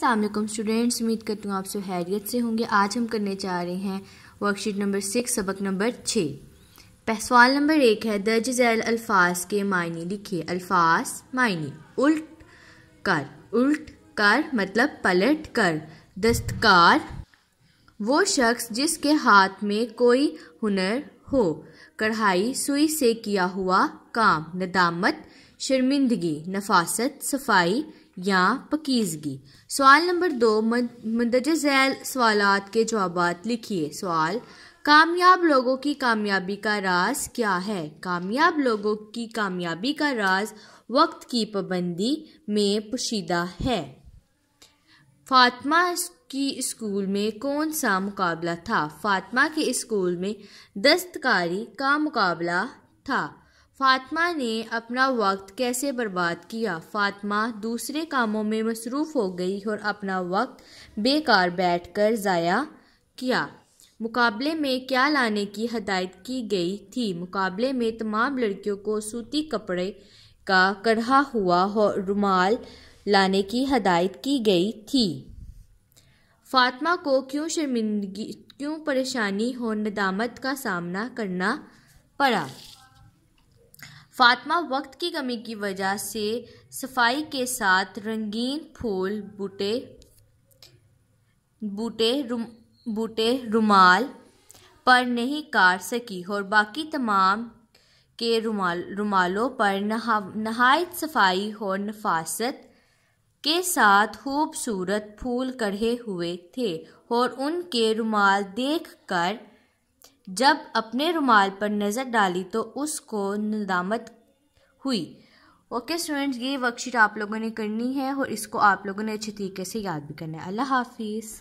Aslam students उम्मीद करती हूँ आप सब हैरियत से होंगे आज हम करने जा रहे हैं वर्कशीट नंबर सिक्स सबक नंबर छः पहसवाल नंबर एक है दर्ज झैल अल्फाज के मायने लिखिए अल्फाज मायने उल्ट कर उल्ट कर मतलब पलट कर दस्तकार वो शख्स जिसके हाथ में कोई हुनर हो कढ़ाई सुई से किया हुआ काम नदामत शर्मिंदगी नफासत सफाई या पकीजगी सवाल नंबर दो मंदज झैल सवालत के जवाब लिखिए सवाल कामयाब लोगों की कामयाबी का राज क्या है कामयाब लोगों की कामयाबी का राज वक्त की पाबंदी में पोशीदा है फातमा की स्कूल में कौन सा मुकाबला था फातमा के स्कूल में दस्तकारी का मुकाबला था फातिमा ने अपना वक्त कैसे बर्बाद किया फातिमा दूसरे कामों में मसरूफ़ हो गई और अपना वक्त बेकार बैठकर ज़ाया किया मुकाबले में क्या लाने की हदायत की गई थी मुकाबले में तमाम लड़कियों को सूती कपड़े का कढ़ा हुआ हो रुमाल लाने की हदायत की गई थी फातिमा को क्यों शर्मिंदगी क्यों परेशानी और नदामत का सामना करना पड़ा फातमा वक्त की कमी की वजह से सफाई के साथ रंगीन फूल बूटे बूटे रुम बूटे रुमाल पर नहीं काट सकी और बाकी तमाम के रुमाल रुमालों पर नहा सफाई और नफासत के साथ खूबसूरत फूल कढ़े हुए थे और उनके रुमाल देखकर जब अपने रुमाल पर नज़र डाली तो उसको नदामत हुई ओके स्टूडेंट्स ये वर्कशीट आप लोगों ने करनी है और इसको आप लोगों ने अच्छे तरीके से याद भी करना है अल्लाह हाफिज़